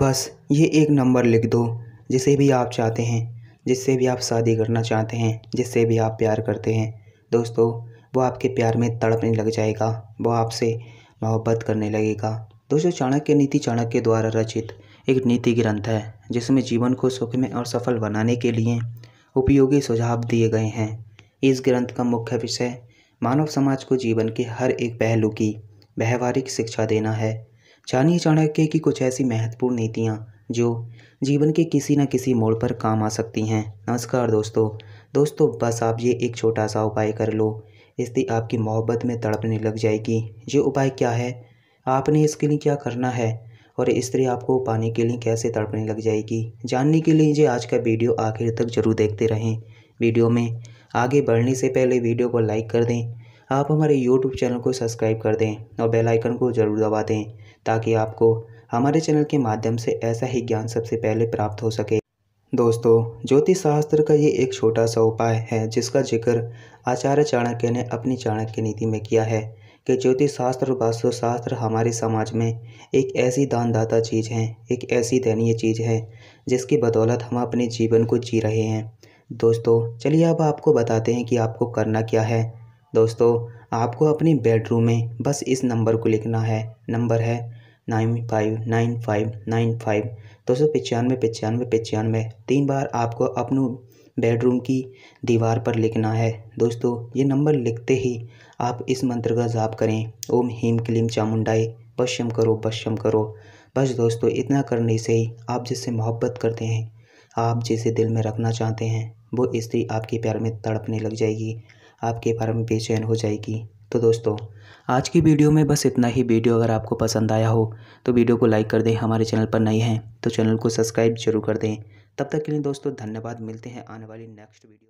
बस ये एक नंबर लिख दो जिसे भी आप चाहते हैं जिससे भी आप शादी करना चाहते हैं जिससे भी आप प्यार करते हैं दोस्तों वो आपके प्यार में तड़पने लग जाएगा वो आपसे मोहब्बत करने लगेगा दोस्तों चाणक्य नीति चाणक्य द्वारा रचित एक नीति ग्रंथ है जिसमें जीवन को सुखमय और सफल बनाने के लिए उपयोगी सुझाव दिए गए हैं इस ग्रंथ का मुख्य विषय मानव समाज को जीवन के हर एक पहलू की व्यवहारिक शिक्षा देना है जानिए चाणक्य की कुछ ऐसी महत्वपूर्ण नीतियाँ जो जीवन के किसी न किसी मोड़ पर काम आ सकती हैं नमस्कार दोस्तों दोस्तों बस आप ये एक छोटा सा उपाय कर लो इससे आपकी मोहब्बत में तड़पने लग जाएगी ये उपाय क्या है आपने इसके लिए क्या करना है और स्त्री आपको पाने के लिए कैसे तड़पने लग जाएगी जानने के लिए ये आज का वीडियो आखिर तक जरूर देखते रहें वीडियो में आगे बढ़ने से पहले वीडियो को लाइक कर दें आप हमारे यूट्यूब चैनल को सब्सक्राइब कर दें और बेल आइकन को ज़रूर दबा दें ताकि आपको हमारे चैनल के माध्यम से ऐसा ही ज्ञान सबसे पहले प्राप्त हो सके दोस्तों ज्योतिष शास्त्र का ये एक छोटा सा उपाय है जिसका जिक्र आचार्य चाणक्य ने अपनी चाणक्य नीति में किया है कि ज्योतिष शास्त्र और वास्तुशास्त्र हमारे समाज में एक ऐसी दानदाता चीज़ है एक ऐसी दयनीय चीज़ है जिसकी बदौलत हम अपने जीवन को जी रहे हैं दोस्तों चलिए अब आपको बताते हैं कि आपको करना क्या है दोस्तों आपको अपने बेडरूम में बस इस नंबर को लिखना है नंबर है nine five nine five nine five दो सौ पचानवे पचानवे पचानवे तीन बार आपको अपने बेडरूम की दीवार पर लिखना है दोस्तों ये नंबर लिखते ही आप इस मंत्र का जाप करें ओम हीम क्लीम चामुंडाई पश्यम करो पश्यम करो बस दोस्तों इतना करने से ही आप जिससे मोहब्बत करते हैं आप जिसे दिल में रखना चाहते हैं वो स्त्री आपके प्यार में तड़पने लग जाएगी आपके बारे में बेचैन हो जाएगी तो दोस्तों आज की वीडियो में बस इतना ही वीडियो अगर आपको पसंद आया हो तो वीडियो को लाइक कर दें हमारे चैनल पर नए हैं तो चैनल को सब्सक्राइब जरूर कर दें तब तक के लिए दोस्तों धन्यवाद मिलते हैं आने वाली नेक्स्ट वीडियो